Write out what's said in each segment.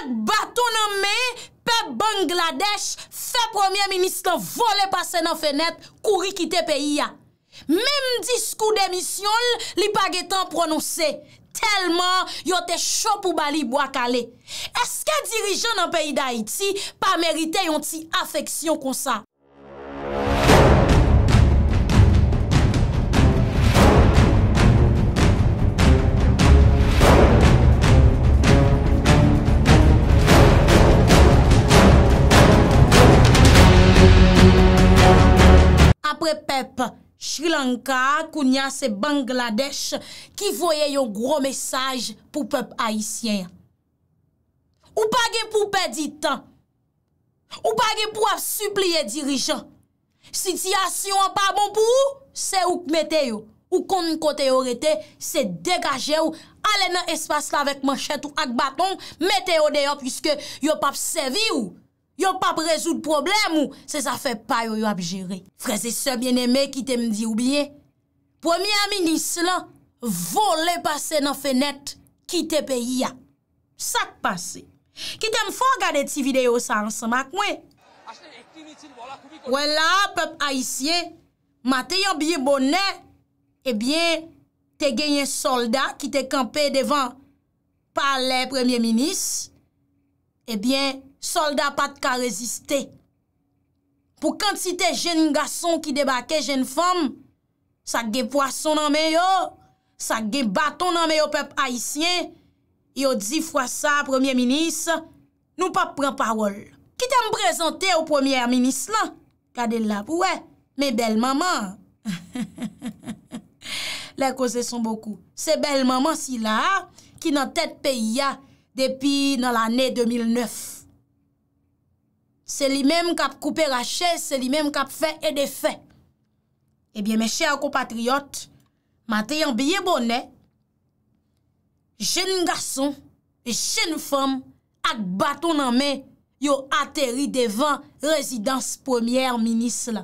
Ek baton nanme pep Banglades, fe premier minister vole pase nan fenet kouri kite peyi ya. Mem diskou demisyon li pag etan pronose, telman yote chop ou bali bo akale. Eske dirijan nan peyi da iti pa merite yon ti afeksyon kon sa? Apre pep Sri Lanka, Kunyase, Bangladeshe ki voye yon gro mesaj pou pep Haitien. Ou pa gen pou pedi tan. Ou pa gen pou ap supliye dirijan. Siti asyon an pa bon pou ou, se ouk mete yo. Ou kon kote yo rete, se degaje yo. Ale nan espas la vek manchet ou ak baton, mete yo deyo pwiske yo pap sevi yo. yo pa prezout problem ou, se sa fe pa yo yo abjere. Freze se bieneme ki te mdi oubyen, premier minis lan, vole pase nan fenet, ki te pe ya. Sa te pase. Ki te mfo gade ti video sa ansan mak mwen. Wè la, pep aisyen, mate yon biye bonè, ebyen, te genyen soldat, ki te kampe devan, pa le premier minis, ebyen, eh Soldat pat ka reziste. Po kantite jen n gason ki debake jen fom, sa ge poason nan me yo, sa ge baton nan me yo pep haisyen, yo di fwa sa, premier minis, nou pap pren parol. Ki te m prezante ou premier minis lan? Kade l la pouè, me bel maman. Le koze son bokou. Se bel maman si la, ki nan tet pe ya depi nan l ane 2009. Se li mèm kap koupè rachè, se li mèm kap fè edè fè. Ebyè eh mè chè akou patriyot, matè yon biye bonè, jen gason, jen fèm, ak baton nan mè, yo atèri devan rezidans premièr minis la.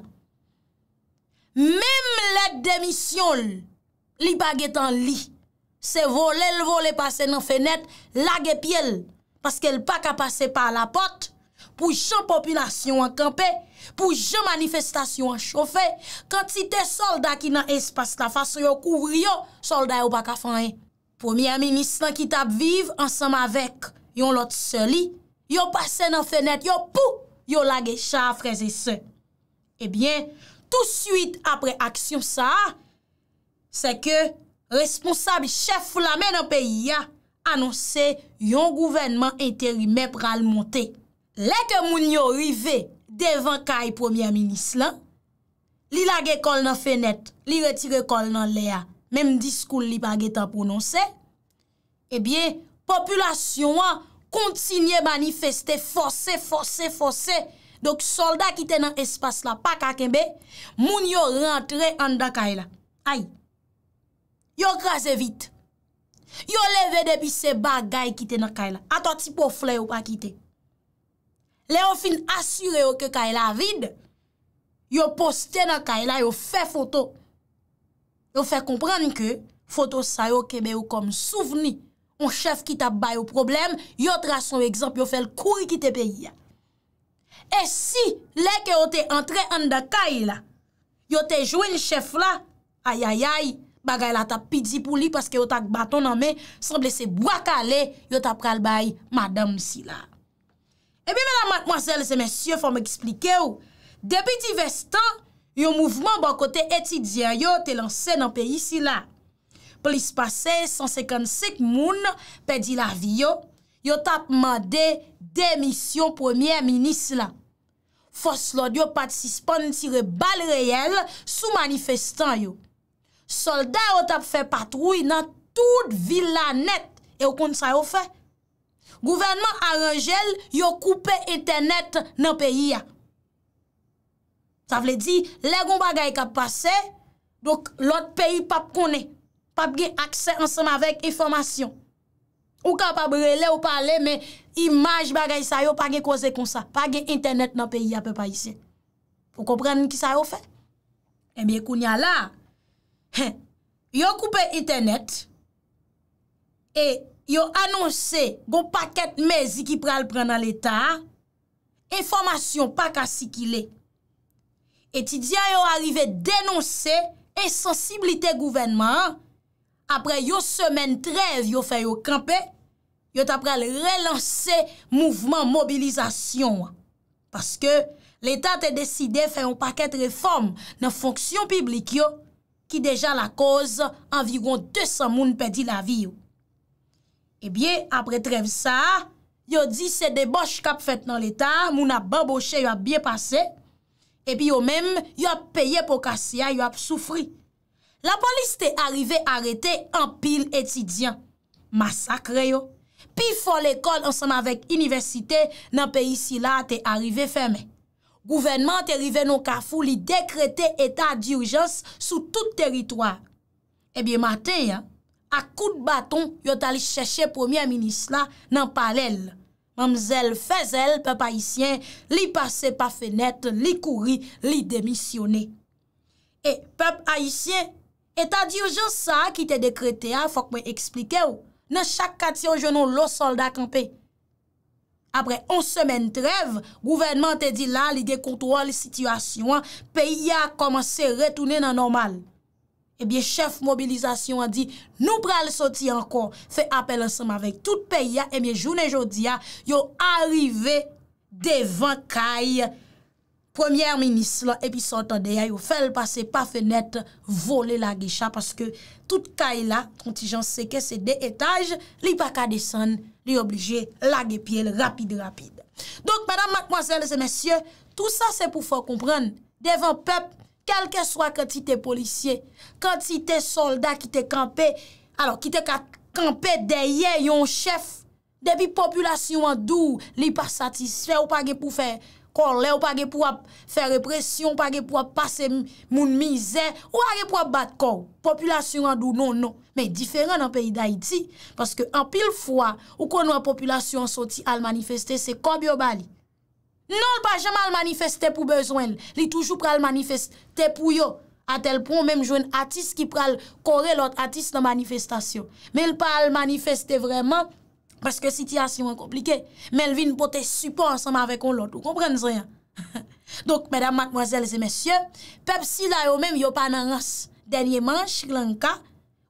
Mèm lè demisyon li bagè tan li, se volè l'volè pasè nan fènet, lagè pièl, paskè l'pak a pasè pa la potè, pou jan populasyon an kampe, pou jan manifestasyon an chofe, kantite solda ki nan espas la fase yo kouvri yo, solda yo baka fanyen. Premier ministre nan kitab vive, ansam avek yon lot soli, yo pase nan fenet, yo pou, yo lage chafreze se. Ebyen, eh tout suite apre aksyon sa, se ke responsable chef flamen an peyi ya, anonse yon gouvenman interime pral monte. Lè ke moun yo rive devan kay premier minis lan, li lage kol nan fenet, li retire kol nan lea, menm diskoun li pa ge ta prononse, ebyen, eh populasyon an kontinye manifeste, force, force, force, dok soldat ki te nan espas la, pa kakembe, moun yo rentre an da kay la. Ay, yo graze vit, yo leve debi se bagay ki te nan kay la, ato ti po fle ou pa kite. Le ou fin asyre ou ke kay la vide, yo poste nan kay la, yo fe foto. Yo fe kompren ke foto sa yo kebe ou kom souveni ou chef ki tap bay ou problem, yo tra son ekzamp, yo fel kouy ki te peyi. E si le ke yo te entre an da kay la, yo te jowe l chef la, ayayay, bagay la tap pidi pou li paske yo tak baton nan me, semble se bwakale, yo tap kal bay madame si la. E bi mena matmoazel se men sye fò mè eksplike ou. Depi ti vestan, yon mouvman bakote etidien yo te lansè nan pe yisi la. Polis pase, 155 moun pe di la vi yo, yo tap mande demisyon premier minis la. Fos lò diyo patisispan niti rebal reyel sou manifestan yo. Solday yo tap fè patrouy nan tout villa net. E yo kont sa yo fè. Gouvernement a rejel, yo koupe internet nan peyi ya. Sa vle di, le goun bagay ka pase, dok lot peyi pap kone, pap ge akse ansama vek informasyon. Ou ka apabrele ou pale, men imaj bagay sa yo pa ge kose konsa, pa ge internet nan peyi ya pe pa isen. Fou komprennen ki sa yo fe? Emiye kounya la, yo koupe internet, e, yo annonse go paket mezi ki pral pran nan l'Etat, enformasyon pak asikile. Etidya yo arrive denonse ensensibilite gouvenman, apre yo semen trev yo fe yo kampe, yo taprel relanse mouvman mobilizasyon. Paske l'Etat te deside fe yon paket reform nan fonksyon piblik yo, ki deja la koz environ 200 moun pedi la vi yo. Ebyen, eh apre trev sa, yo di se deboche kap fet nan l'Etat, moun ap bamboshe yo ap bye pase, epi yo menm, yo ap peye pou kase ya, yo ap soufri. La polis te arrive arete an pil etidian. Masakre yo. Pi fol ekol ansan avèk universite nan pe isi la te arrive feme. Gouvenman te rive nou kafou li dekrete etat di urjans sou tout teritwa. Ebyen, eh ma te ya. A kout baton, yo ta li chèche premier minis la nan pale l. Mam zèl, fè zèl, pèp ayisyen, li pase pa fenèt, li kouri, li demisyonè. E, pèp ayisyen, e ta di oujè sa ki te dekrete a, fòk mè eksplike ou. Nan chak kati oujè nou lo soldat kampè. Apre on semen trev, gouvenman te di la li dekontouan li situasyon, pe i a komanse retounè nan normal. Eh chef mobilizasyon an di Nou pral soti an kon Fè apel anseman vek Tout pey ya Jounen eh jodi ya Yo arive devan kay Premier minis la Epi sotan deya Yo fel pase pa fenet Vole la gecha Paske tout kay la Konti jan seke se de etaj Li baka desen Li oblije la ge pye Rapide rapide Dok madame, mademoiselles et messieurs Tout sa se pou fò kompran Devan pep Kelke swa kwen ti te polisye, kwen ti te soldat ki te kampe, alo ki te kampe deye yon chef, debi populasyon an dou li pa satisfe ou pa ge pou fe kor, ou pa ge pou fe represyon, ou pa ge pou pa se moun mizè, ou a ge pou bat kor. Populasyon an dou non, non. Men, diferent nan peyi da iti, paske an pil fwa, ou kon wap populasyon soti al manifeste, se kob yo bali. Non l pa jaman l manifestè pou bezwen, li toujou pral manifestè pou yo, atèl pou mèm jwen atis ki pral kore l ot, atis nan manifestasyon. Mèl pa l manifestè vreman, paske sityasyon komplike, mèl vin pou te supo ansanman avèk on l ot, ou komprenz rèyan. Donk, mèdam, mackmwazèl, zè mèsyon, pepsi la yo mèm yo pa nan ans, denye manch, lankan,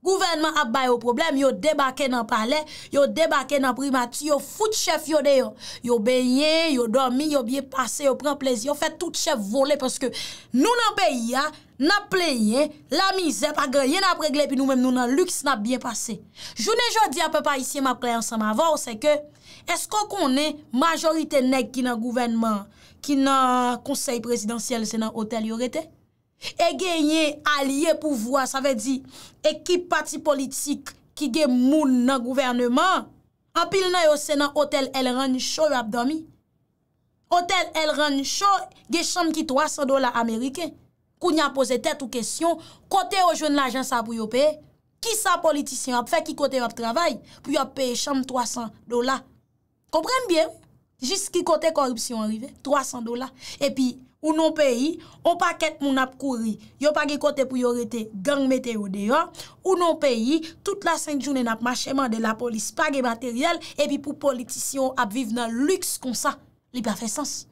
Gouvenman ap baye ou problem, yo debake nan pale, yo debake nan primati, yo foute chef yode yo. Yo beye, yo dormi, yo biye pase, yo pren plezi, yo fe tout chef vole, paske nou nan beye, nan pleye, la mize, pa greye nan pregle, pi nou men nou nan lukis nan biye pase. Jounen jodi ap pe pa isye map klayan sa ma vò, se ke, esko konen majorite neg ki nan gouvenman, ki nan konsey presidansyel senan hotel yorete? E genye alye pouvwa, sa ve di, ekip pati politik ki gen moun nan gouvernement, apil nan yo senan hotel El Rancho yo ap domi. Hotel El Rancho gen chanm ki 300 dola Amerike. Kou nyan pose tet ou kesyon, kote yo joun la jansan pou yo pe, ki sa politisyen ap fe ki kote yo ap travay, pou yo ap pe chanm 300 dola. Kompreme bien, jis ki kote korupsyon enrive, 300 dola. E pi... Ou nou peyi, ou pa ket moun ap kouri, yo pa ge kote pou yo rete gang meteo deyon, ou nou peyi, tout la 5 jounen ap macheman de la polis pa ge materyel, epi pou politisyon ap viv nan luks kon sa, li pa fe sens.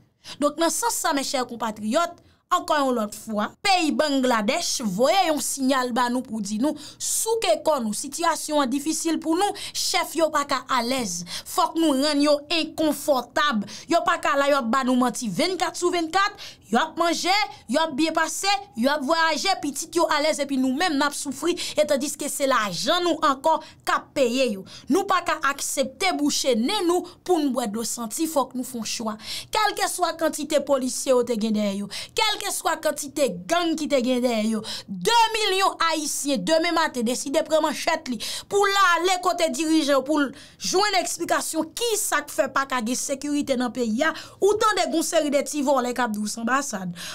Dok nan sens sa, me chèr kompatriot, ankan yon lot fwa, peyi Bangladesh, voye yon sinyal ba nou pou di nou, sou ke kon nou, situasyon an difisil pou nou, chef yo pa ka alez, fok nou ren yo enkonfortab, yo pa ka la yo ba nou mati 24 sou 24, Yo ap manje, yo ap biye pase, yo ap voyaje, pi tit yo aleze, pi nou men map soufri, etan diske se la ajan nou ankon kap peye yo. Nou pa ka aksepte bouchenè nou pou nou bwede dosanti, fok nou fon chwa. Kelke swa kantite policye yo te gen deyo, kelke swa kantite gang ki te gen deyo, 2 milyon aisyen, 2 men maten, deside preman chet li, pou la le kote dirijen, pou joun eksplikasyon, ki sak fe pa kage sekurite nan peyi ya, outan de gonseri de tivor le kap dousan ba,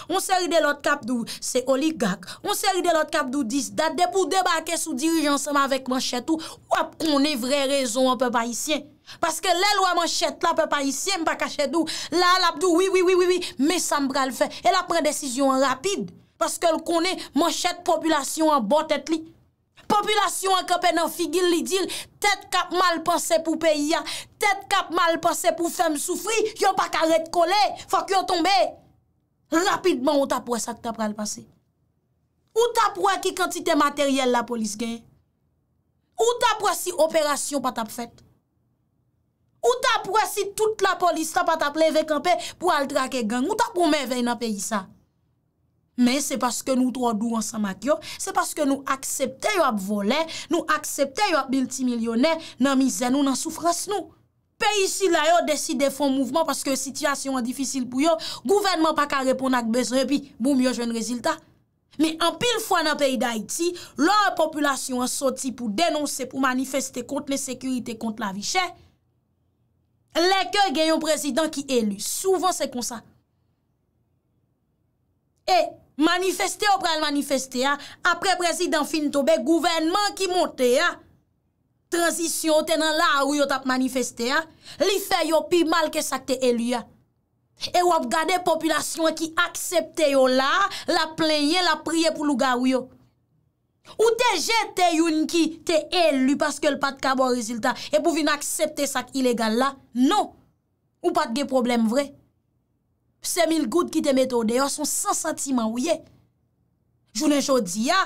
On se ride lot kap do se oligak On se ride lot kap do disdat De pou debake sou dirijansama vek man chetou Wap konen vre rezon an pe pa isyen Paske lè lwa man chet la pe pa isyen Mpa kachetou La alap do wii wii wii wii wii Me sam bral fe El ap pren desisyon rapide Paske l konen man chet populasyon an botet li Populasyon an kapen an figil li dil Tet kap mal panse pou pe ya Tet kap mal panse pou fem soufri Yon pa karet kole Fok yon tombe Rapidman ou ta pou wè sa ki ta pral pase. Ou ta pou wè ki kantite materyèl la polis genye. Ou ta pou wè si operasyon patap fèt. Ou ta pou wè si tout la polis tapatap lè vè kampè pou al trake genye. Ou ta pou mè vè nan peyi sa. Men se paske nou to adouan sa ma kyo, se paske nou akseptè yo ap volè, nou akseptè yo ap bilti milyonè nan mizè nou nan soufrans nou. Pe isi la yo desi defon mouvman paske sityasyon an difisil pou yo, gouvenman pa ka repon ak bezre pi, boum yo jwen rezilta. Me an pil fwa nan peyi da iti, lor populasyon an soti pou denonse pou manifeste kontne sekurite kont la vichè. Lè ke genyon prezident ki elu, souvan se konsa. E, manifeste yo prel manifeste ya, apre prezident fin tobe, gouvenman ki monte ya. Transisyon ou tenan la a ou yo tap manifeste a, li fe yo pi mal ke sak te elu ya. E wap gade popilasyon ki aksepte yo la, la plenye, la priye pou louga ou yo. Ou te jete yon ki te elu paske l pat kabon rezultat, e pou vin aksepte sak ilegal la, non. Ou pat ge problem vre. Semil gout ki te metode yo, son san sentiman ou ye. Jounen jodi ya,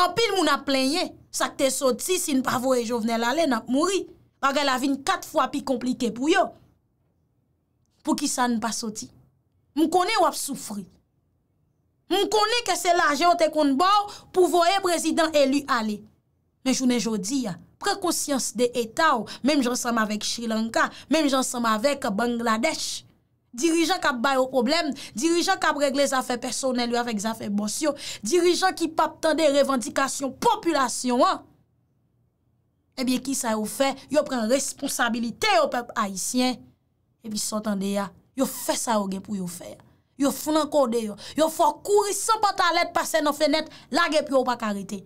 apil mou na plenye. Sak te soti si n pa voye jovenel ale, nap mouri. Bagay la vin kat fwa pi komplike pou yo. Pou ki sa n pa soti. Mou kone wap soufri. Mou kone ke se laje wote kon bò pou voye prezident elu ale. Men jounen jodi ya, prekonsyans de etaw, men jonsanm avek Sri Lanka, men jonsanm avek Bangladesh. Dirijan kap bay yo problem, dirijan kap regle zafè personel yo avèk zafè bòsyo, dirijan ki pap tande revendikasyon, populasyon an, ebyen ki sa yo fè, yo pren responsabilite yo pep haisyen, ebyen sotan de ya, yo fè sa yo gen pou yo fè, yo fè nan kode yo, yo fè kouri san patalèt pase nan fenèt, la gen pou yo pa karite.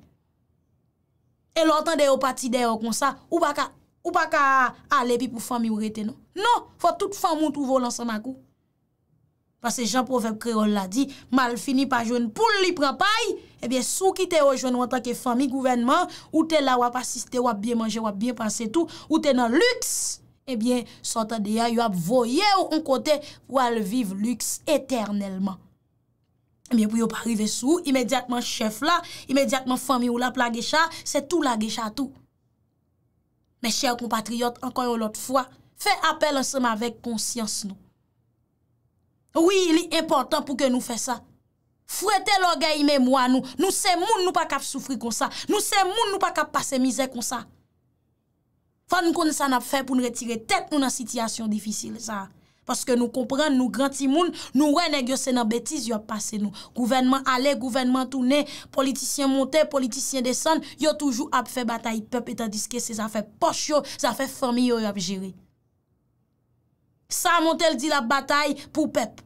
E lo otan de yo pati de yo kon sa, ou baka... Ou pa ka alepi pou fami ou rete nou? Non, fwa tout fami ou touvo lansan akou. Pase jan profep kreol la di, mal fini pa jwen pou li pran pay, ebyen sou ki te o jwen wantan ke fami, gouvenman, ou te la wap asiste, wap byen manje, wap byen panse tou, ou te nan luks, ebyen sotan deya yu ap voye ou on kote pou al vive luks eternelman. Ebyen pou yo parive sou, imediatman chef la, imediatman fami ou la plagecha, se tou lagecha tou. Mè chè ou kompatriot, ankon yon lot fwa, fè apel anseman vek konsyans nou. Ouwi, li important pou ke nou fè sa. Fwè te logay mè mwa nou, nou se moun nou pa kap soufri kon sa, nou se moun nou pa kap pase mizè kon sa. Fwa nou kon sa nap fè pou nou retire tèt nou nan sityasyon difisil sa a. Foske nou kompren nou granti moun, nou wè negyose nan betiz yo ap pase nou. Gouvernman ale, gouvernman toune, politisyen monte, politisyen desan, yo toujou ap fe batay pep etan diske se zafè poch yo, zafè fami yo yo ap jiri. Sa a montel di la batay pou pep.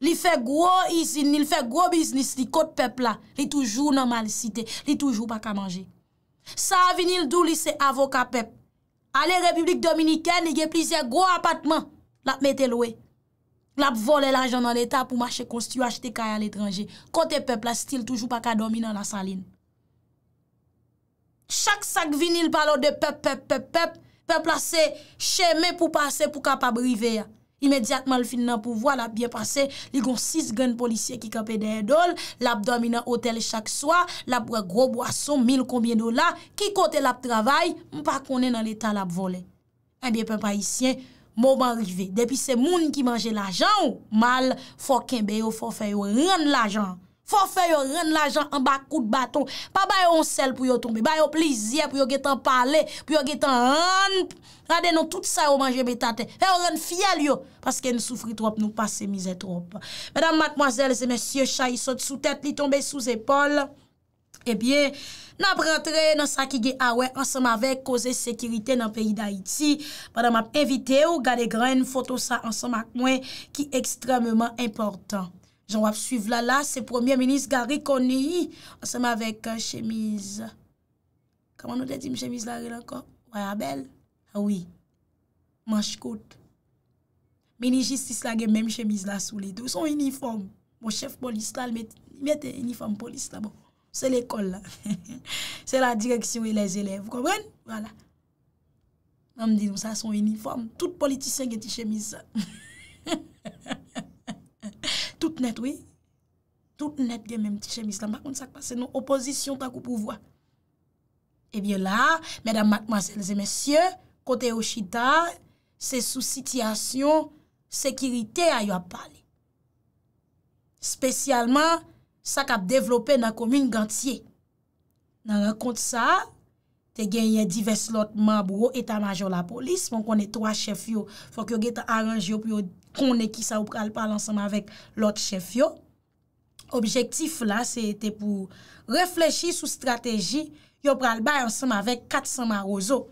Li fe gwo izin, li fe gwo biznis li kote pep la. Li toujou nan malisite, li toujou baka manje. Sa a vinil dou li se avoka pep. Ale Republik Dominiken li gen plizye gwo apatman. la ap mette loue. La ap vole l'anjon nan l'Etat pou mache konstitu, achete kaya l'etranje. Kote pep la stil toujou pa ka domi nan la salin. Chak sak vinil palo de pep, pep, pep, pep, pep la se cheme pou pase pou ka pa brive ya. Imediatman l'fin nan pouvo, la ap biye pase, li gon 6 gen policye ki kape de edol, la ap domi nan otel chak swa, la ap wè gro bwa son, mil konbien dola, ki kote la ap travay, mpa konen nan l'Etat la ap vole. Abye eh pep ayisyen, Mouman rive, depi se moun ki manje la jan ou, mal, fokin be yo, fok fè yo, ren la jan. Fok fè yo, ren la jan, an bak kout baton. Pa bayon sel pou yo tombe, bayon plizye pou yo getan pale, pou yo getan anp. Rade nou, tout sa yo manje betate. Fè yo ren fiel yo, paske nou soufri trop, nou pase mize trop. Madame, mademoiselle, se mesye cha yi sote sou tete, li tombe sou zepol, ebyen... Eh N ap rentre nan saki ge awen anseman vek koze sekirite nan peyi da iti. Padan map evite ou gade gran yon foto sa anseman ak mwen ki ekstrememan importan. Jan wap suiv la la se premier menis gare konye yi anseman vek euh, chemise. Kaman nou de di m chemise la re lankan? Ouay abel? Awi. Ah Manj kout. Meni jistis la gen men chemise la sou le do. Son uniform. Mon chef polis tal mette uniform polis la bo. Se l'ekol la. Se la direksyon yon les elev, vous compren? Voilà. Mwen m'didon, sa son uniform. Tout politisyen gen ti chemise sa. Tout net, oui. Tout net gen men ti chemise sa. Mwen m'didon, sa kpase nan oposisyon tak ou pouvoi. Ebyen eh la, mèdam, mèdame, mèdame, mèdame, mèsie, kotey Oshita, se sou sityasyon sekirite a yo ap pale. Specyalman, sa kap devlope nan komine gantye. Nan rekont sa, te genye divers lotman bou ou, etan major la polis, mwen kone 3 chef yo, fok yo ge te aranje yo, pou yo kone ki sa ou pral pal ansanman vek lot chef yo. Objektif la, se te pou reflechi sou strategi, yo pral bay ansanman vek 400 man rozo.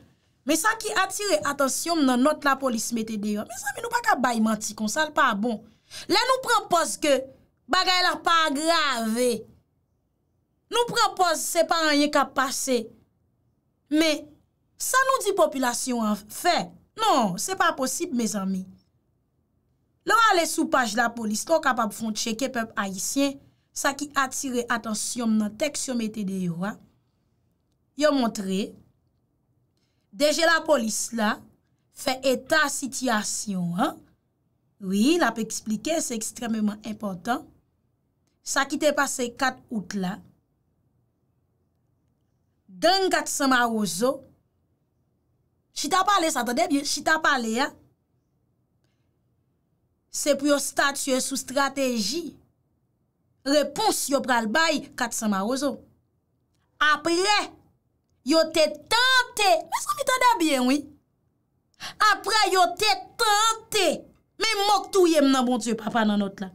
Me sa ki atire, atensyon nan not la polis mette diyo, me sa mi nou pa ka bay manti, konsal pa bon. La nou prempos ke, Bagay la pa agrave. Nou propose se pa anye ka pase. Me, sa nou di populasyon an fe? Non, se pa posib, me zami. Lo a le sou page la polis, ton kapab fonte cheke pep aisyen, sa ki atire atensyon nan teksyon mette de yo. Yo montre, deje la polis la, fe eta sityasyon. Oui, la pe eksplike, se ekstrememan importan. sa ki te pase kat out la, den kat samar ozo, si ta pale, sa te debye, si ta pale ya, se pou yo statye sou strategi, repons yo pral bay, kat samar ozo. Apre, yo te tante, me sou mi tanda bien, oui? Apre, yo te tante, me mok touye m nan bon diyo papa nan ot la.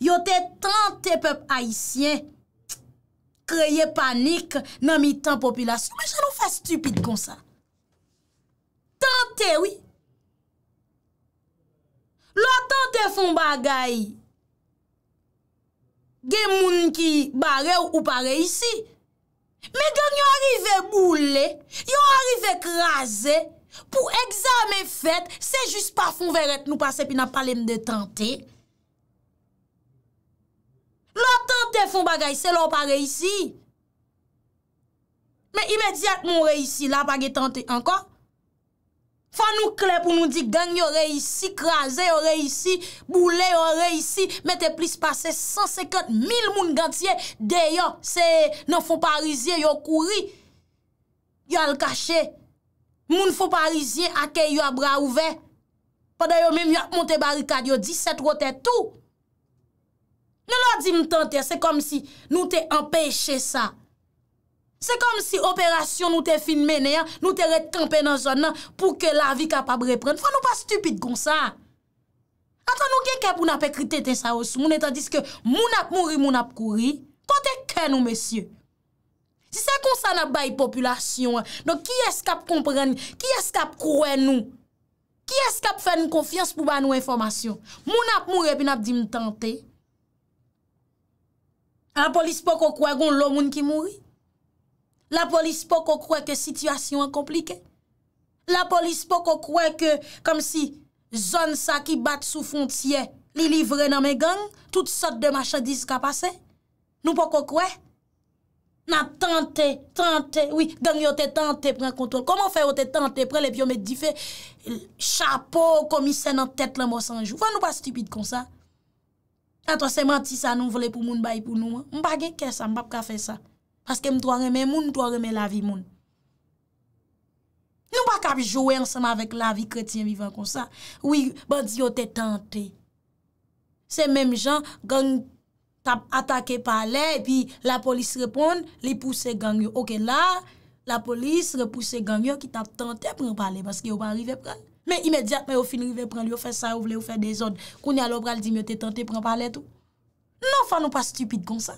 Yo te tante pep haisyen kreye panik nan mi tan populasyon. Mè chan nou fè stupide kon sa. Tante, wè. Lò tante fon bagay. Gen moun ki bare ou pare isi. Mè gen yon arrive boule, yon arrive krasè. Pou egzame fèt, se jus pa fon verèt nou pase pi nan pale m de tante. Lò tante foun bagay se lò pa reysi. Me imediat moun reysi la pa ge tante anko. Fwa nou kle pou moun di ganyo reysi, krasen yo reysi, boule yo reysi, mette plis pase 150 mil moun gantye de yo se nan foun parizien yo kouri. Yo al kache. Moun foun parizien ake yo a bra ouve. Pwede yo moun te barikade yo 17 wote tou. Nè lò di mtante, se kom si nou te empèche sa. Se kom si operasyon nou te filmene, nou te retkampè nan zon nan, pou ke la vi kapab repren. Fwa nou pa stupide kon sa. Atan nou gen kep ou na pe krite ten sa osu, moun etan diske moun ap mouri, moun ap kouri, kote ken nou mesye. Si se konsan ap bayi populasyon, nou ki eskap kompren, ki eskap kouwen nou, ki eskap fen konfians pou ban nou informasyon. Moun ap mouri, moun ap di mtante, La polis pou kou kouè goun loun moun ki mouri. La polis pou kou kouè ke situasyon an komplike. La polis pou kou kouè ke kom si zon sa ki bat sou fontye li livre nan me gang, tout sot de machadise ka pase. Nou pou kou kouè. Na tante, tante, oui, gang yo te tante pre kontrol. Koman fe yo te tante pre le biometri di fe, chapo komise nan tete lan mousan jou. Fwa nou pa stupide kon sa? A to se manti sa nou vole pou moun bayi pou nou. Mpa gen kè sa, mpa pka fè sa. Paske mtwa remè moun, mtwa remè la vi moun. Nou mpa kapi jowe ansama vek la vi kretien vivan kon sa. Ou yi, ban di yo te tante. Se menm jan, gang tap atake pale, pi la polis repon, li puse gang yo. Ok la, la polis repuse gang yo ki tap tante pre pale, paske yo pa arrive pre pale. Men imediat men yo finrive pran li yo fè sa ou vle yo fè de zon. Kouni alo bral di mi yo te tante pran palè tou. Non fò nou pa stupide kon sa.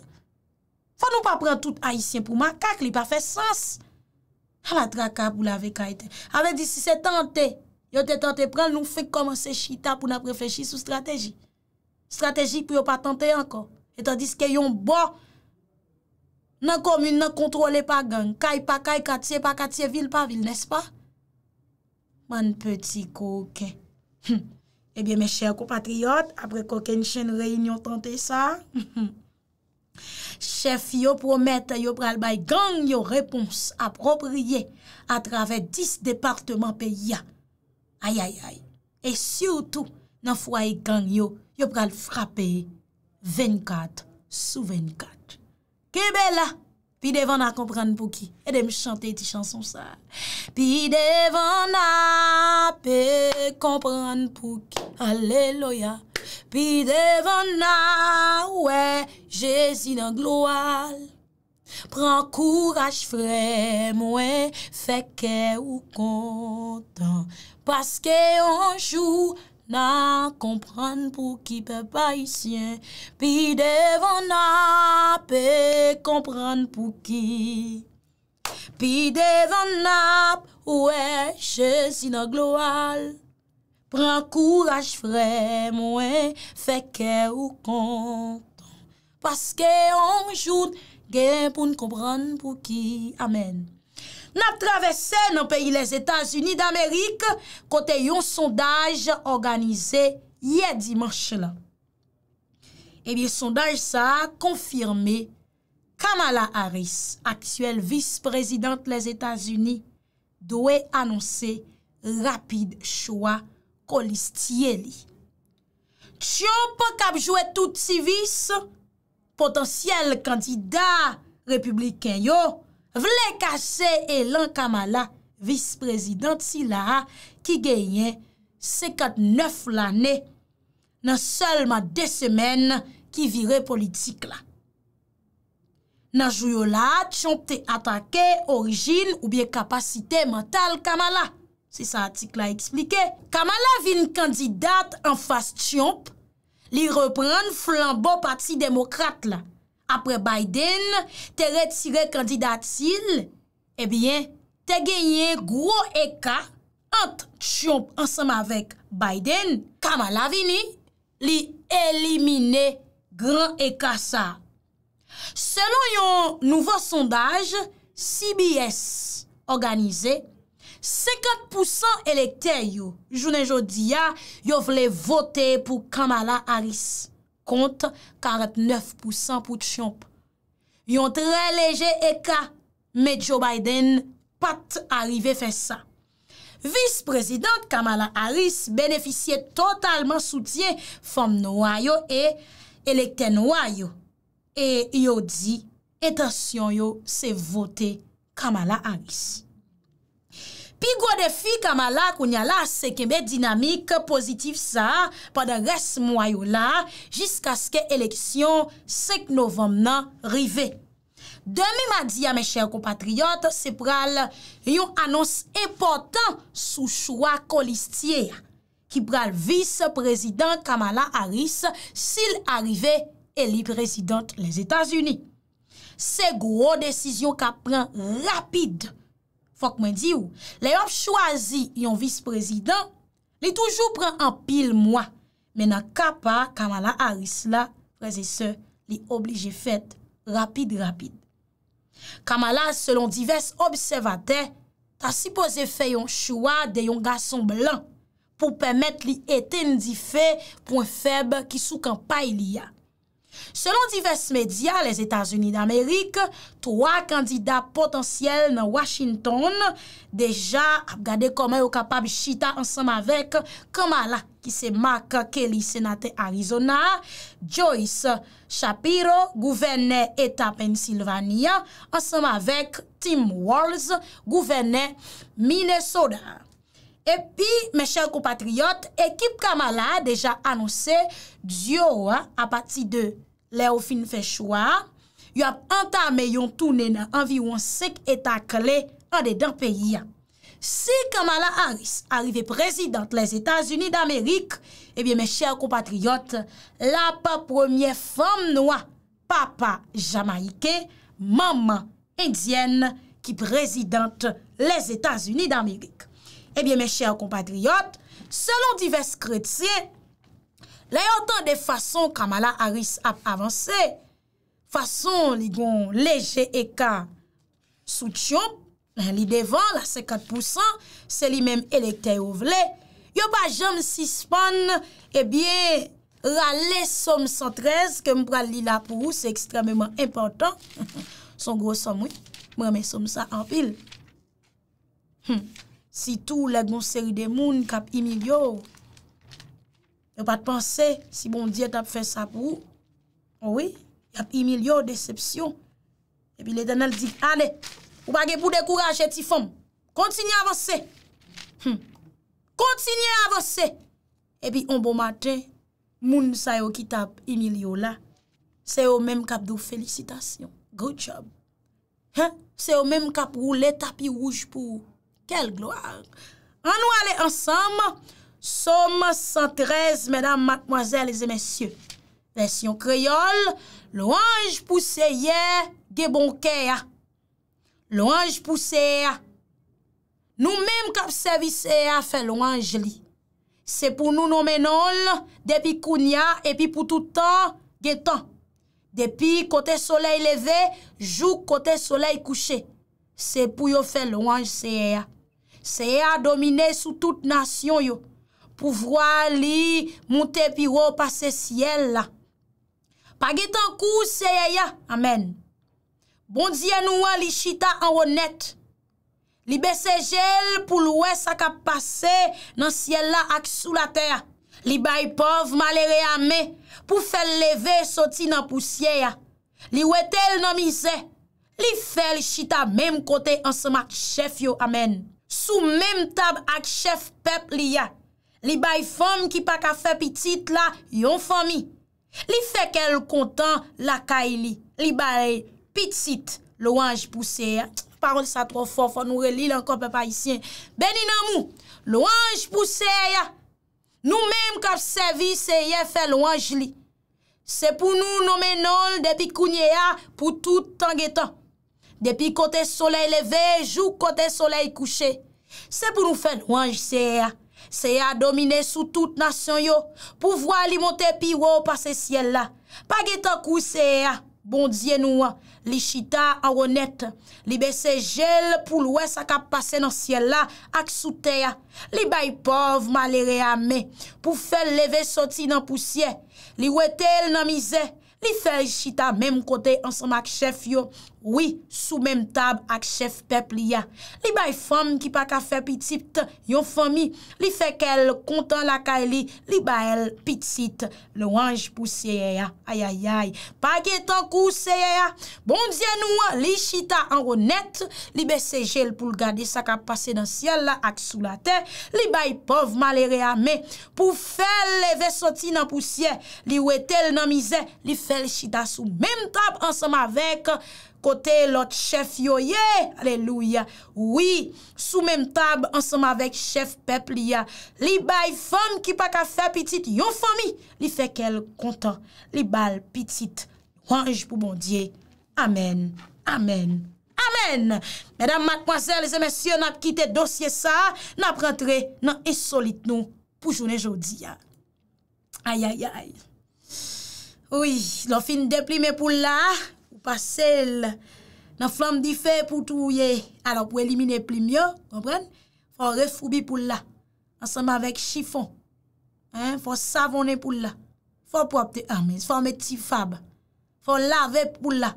Fò nou pa pran tout haïtien pou man kak li pa fè sens. A la traka pou la ve kaiten. A ve di si se tante, yo te tante pran, nou fè koman se chita pou na prefèchi sou strategi. Strategi pou yo pa tante ankon. Etan diske yon bo, nan komine nan kontrole pa gang. Kay pa kay, katye pa katye, vil pa vil, nes pa? Man peti kouke. Ebyen eh men chèr kou patriyot, apre kouke n chèn reynyon tante sa. Chèf yo promet a yo pral bay gang yo repons aproprye atrave dis departman pe ya. Ayayay. E syoutou nan fwa yi gang yo, yo pral frape 24 sou 24. Kèbe la? Pi devan a kompran pou ki. E de m chante ti chanson sa. Pi devan a pe kompran pou ki. Aleloya. Pi devan a, wè, jesi nan gloal. Pren kouraj frem, wè, feke ou kontan. Paske anjou, Na kompran pou ki pe bayisyen. Pi devan ap, pe kompran pou ki. Pi devan ap, ouè, chè si nan gloal. Pren kouraj frem, ouè, fè kè ou kontan. Paske anjoun, gen pou n'kompran pou ki. Amen. nap travesse nan peyi les Etats-Unis d'Amerik kote yon sondaj organize yè dimanche lan. Eby, sondaj sa konfirme Kamala Harris, aksyel vis prezident les Etats-Unis, doè anonsè rapide choua kolistye li. Tsyon pa kapjouet tout si vis potansyel kandida republiken yo, Vle kase elan Kamala, vis prezidenti la, ki genyen 59 lane nan selma de semen ki vire politik la. Nanjouyo la, chon te atake orijin ou biye kapasite mental Kamala. Si sa atik la eksplike, Kamala vi n kandidat an fas chonp li repran flanbo pati demokrate la. apre Biden te retire kandidat sil, ebyen te genye gwo eka ant chyomp ansanm avek Biden, Kamala vini li elimine gran eka sa. Selon yon nouve sondaj CBS organize, 50% elektè yon jounen jodi ya yon vle vote pou Kamala Harris. kont 49% pou tchomp. Yon tre leje e ka, me Joe Biden pat arrive fe sa. Vice-president Kamala Harris beneficie totalman soutien fom noua yo e elektè noua yo. E yo di, etasyon yo se vote Kamala Harris. Pi gwo defi Kamala Kouniala se keme dinamik pozitif sa, pa de res mwayo la jiska ske eleksyon sek novem nan rive. Demi madi ya me chèr kompatriyot, se pral yon anons epotan sou choua kolistye, ki pral vice-prezident Kamala Harris sil arrive eli prezident les Etats-Unis. Se gwo desisyon ka pren rapide. Fok mwen di ou, le yop chwazi yon vice-prezident, li toujou pren an pil mwa, men a kapa Kamala Aris la preze se li oblije fet rapide rapide. Kamala, selon divers observate, ta sipoze fe yon choua de yon gason blan pou pemet li eten di fe pou en feb ki sou kampay li ya. Selon divers medya, les Etats-Unis d'Amerik, 3 kandida potensiel nan Washington, deja ap gade kome ou kapab chita ansam avek Kamala, ki se mak Kelly Senate Arizona, Joyce Shapiro, gouverne Eta Pensilvania, ansam avek Tim Walls, gouverne Minnesota. Epi, mes chèl compatriot, ekip Kamala deja anonsè Dio a pati de Kamala, Lè ou fin fè choua, y ap anta me yon tounen anvi ou ansek etak lè an de dan peyi an. Si Kamala Harris arrive prezidante les Etats-Unis d'Amerik, ebyen mè chèr kompatriyot, la pa premier femme noua, papa Jamaike, maman indienne ki prezidante les Etats-Unis d'Amerik. Ebyen mè chèr kompatriyot, selon divers kredsiè, Lè yon ton de fason kamala Aris ap avanse, fason li gon leje e ka soutyon, li devan la 54%, se li menm elekte yo vle, yo pa jom sispan, ebyen rale som 113, ke m pral li la pou ou, se ekstrememan important, son gros som wè, m reme som sa anpil. Hm. Si tou la goun seri de moun kap imigyo, Yo pa te panse, si bon diye tap fè sa pou ou, owi, yap Emilio de sepsyon. Epi le danal di, ane, ou pa ge pou dekourajè ti fòm, kontinye avansè. Kontinye avansè. Epi on bon maten, moun sa yo ki tap Emilio la, se yo men kap dou felicitasyon. Good job. Se yo men kap rou leta pi wouj pou. Kel glo. An nou ale ansamma, Soma 113, mèdam, matmoazèl, lèzè mèsyè. Vèsyon kreyol, louange pou seye ge bon kè ya. Louange pou seye ya. Nou mèm kap servise ya fè louange li. Se pou nou nou menol, depi koun ya, epi pou toutan, ge tan. Depi kote soleil leve, jou kote soleil kouche. Se pou yo fè louange seye ya. Seye ya domine sou toutan yon yo. pou vwa li moun te pi wop ase siel la. Pag etan kou seye ya, amen. Bondye nou an li chita an wonet. Li besen jel pou lwes ak ap pase nan siel la ak sou la ter. Li bay pov malere ame pou fel leve soti nan pousye ya. Li wetel nan mize, li fel chita menm kote an semak chef yo, amen. Sou menm tab ak chef pep li ya. Li bay fom ki pa ka fe pitit la, yon fomi. Li fekel kontan la ka ili. Li bay pitit lo anj pou seya. Eh. Parol sa tro fom, fwa nou relil ankon pe pa isyen. Beni namou, lo anj pou seya. Eh. Nou menm kar sevi seye fe lo anj li. Se pou nou nomenol depi kounye ya eh, pou tout angetan. Depi kote soley leve, jou kote soley kouche. Se pou nou fe lo anj seya. Seye a domine sou tout nasyon yo, pou vwa li monte piwo pa se siel la. Pag etan kou seye a, bon diye nou an, li chita an ronet, li besen jel pou lwes akap pase nan siel la ak sou teya. Li bay pov malere ame, pou fel leve soti nan pousye, li wetel nan mize, li fel chita mem kote ansan mak chef yo, Oui, sou mèm tab ak chef pep li ya. Li bay fom ki pa ka fe pitit, yon fomi. Li fekel kontan lakay li, li bay el pitit. Le wange pou seye ya. Ayayay, pa ge tankou seye ya. Bon diyen nou, li chita an ronet. Li bay sejel pou l gade sa ka pase nan siel la ak sou la te. Li bay pov malere ame. Po fel le ve soti nan pousye. Li wetel nan mize. Li fel chita sou mèm tab ansam avek. Kote lot chef yoye, aleluya. Oui, sou men tab ansama vek chef pepli ya. Li bay fom ki pa ka fe pitit yon fomi. Li fekel kontan, li bal pitit. Wanj pou bon diye. Amen, amen, amen. Mèdam matmwazèl, lise mèsyè, nan ki te dosye sa. Nan ap rentre nan esolit nou pou jounen joudi ya. Aya, aya, aya. Oui, lò fin depli mè pou la a. nan flam di fe pou tou ye, alo pou elimine pli myo, kompren, fò refoubi pou la, ansemb avèk chifon, fò savonè pou la, fò pwopte amè, fò mè ti fab, fò lave pou la,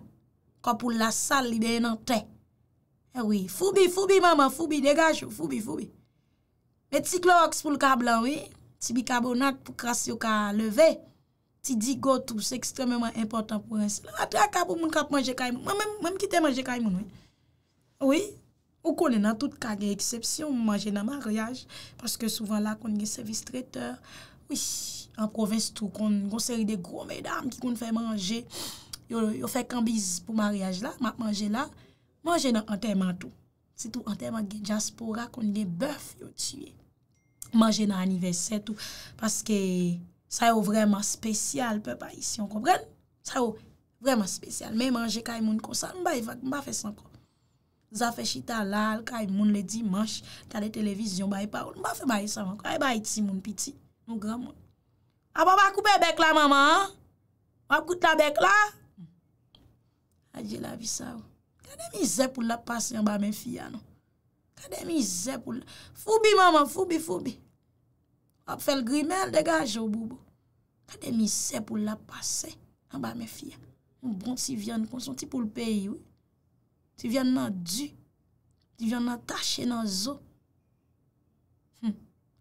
kon pou la sal li bè nan te. Eh foubi, foubi maman, foubi, degaj ou, foubi, foubi. Mè ti klox pou l ka blan wè, ti bikabonat pou kras yo ka leve, Si di goutou, se ekstrememan important pou rensela. Ate akabou moun kap manje kaymoun. Mwen mwen mwen mwen mwen mwen mwen mwen mwen mwen mwen mwen mwen mwen mwen mwen. Oui. Ou konen nan tout kage eksepsyon manje nan marjaj. Paske souvan la kon gen servis treteur. Oui. An provins tou kon. Gon seri de gros medam ki kon fè manje. Yo fè kambiz pou marjaj la. Ma manje la. Manje nan anterman tou. Si tou anterman gen diaspora kon gen bèf yo tsyè. Manje nan aniversè tou. Paske... Sa yo vreman spesyal pe pa yisi, yon kompren? Sa yo vreman spesyal. Men manje kay moun konsan, e mba fe san kon. Zafè chita lal, kay moun le dimanche, ta le televizyon, mba yi pa ou. Mba fe baye san kon. Kay baye ti moun piti, mou gram moun. A ba ba koupe bek la, maman? A ba koute la bek la? Adje la vi sa ou. Kade mi zep ou la pasyon ba men fiyan ou? Kade mi zep ou la? Foubi, maman, foubi, foubi. ap fèl grimèl de gaj yo boubou. Pè de misè pou la passe, an ba me fia. Moun bon si vyan, kon son ti pou l peyi ou. Ti vyan nan du, ti vyan nan tache nan zo. Hm,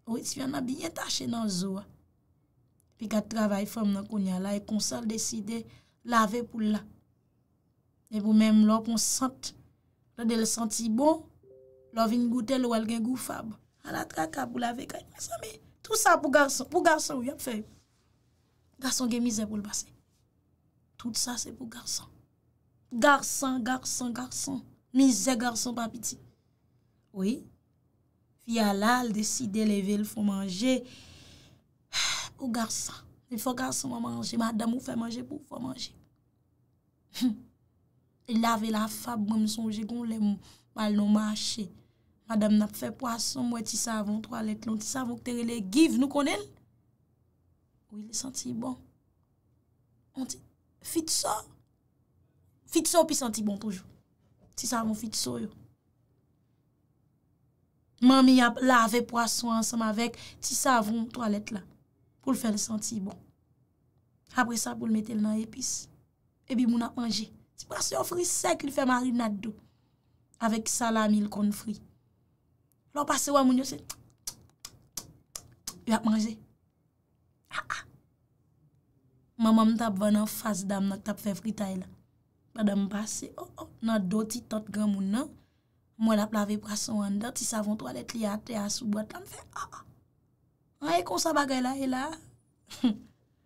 ou, ti vyan nan biye tache nan zo. Ah. Pi kat travay fèm nan konya la, e konsal deside lave pou la. E pou mèm lò kon sent, lò de lè senti bon, lò vin goutè lò al gen goufab. An la traka pou lave kanyan sa mèy. Tout sa pou garson, pou garson ou yap fey. Garson gen mize pou l basen. Tout sa se pou garson. Garson, garson, garson. Mize garson pa piti. Oui. Fi alal, desi deleve l fo manje. Pou garson. L fo garson w manje. Mada mou fè manje pou fò manje. L ave la fab mou msonje kon le mou. Pal nou manje. Adem nap fe poason mwen ti sa avon toalet loun, ti sa avon ktere le giv nou konel. Ou il senti bon. On ti fitso. Fitso pi senti bon toujou. Ti sa avon fitso yo. Mami ap lave poason ansam avek ti sa avon toalet la. Pou l fe le senti bon. Apre sa pou l metel nan epis. Ebi moun ap manje. Ti prase yo fri sek il fe marinado. Avek salam il kon fri. Lò pase wè moun yo se, yon ap manje. Ha, ah, ha. Mè mè mè tap vè nan fas dam nan tap fè frita yon. Mè mè mè pase, oh, oh, nan doti tot gè moun nan. Mè mè la plave prason an dan, ti savon to alè triatè a sou bot, lan fè, ha, ah, ha. An ah. yè konsa bagay la yon e la?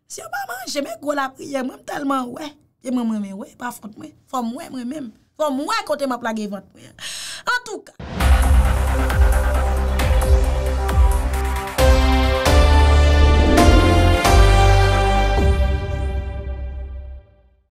Si yo mè manjè, mè gò la priyè mè mèm telman wè. Yè mè mè mè wè, pa fout mè. Fò mè mè mè mèm. Fò mè mè mè kontè mè plage vòt mè. An tou ka...